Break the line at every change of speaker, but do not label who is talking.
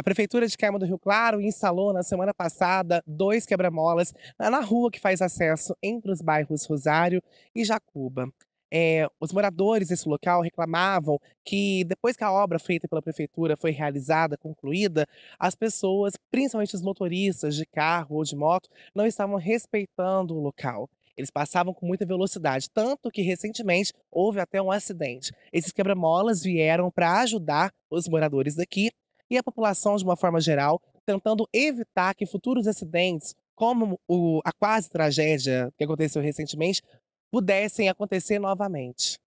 A Prefeitura de Carmo do Rio Claro instalou na semana passada dois quebra-molas na rua que faz acesso entre os bairros Rosário e Jacuba. É, os moradores desse local reclamavam que depois que a obra feita pela prefeitura foi realizada, concluída, as pessoas, principalmente os motoristas de carro ou de moto, não estavam respeitando o local. Eles passavam com muita velocidade, tanto que recentemente houve até um acidente. Esses quebra-molas vieram para ajudar os moradores daqui e a população de uma forma geral, tentando evitar que futuros acidentes, como o, a quase tragédia que aconteceu recentemente, pudessem acontecer novamente.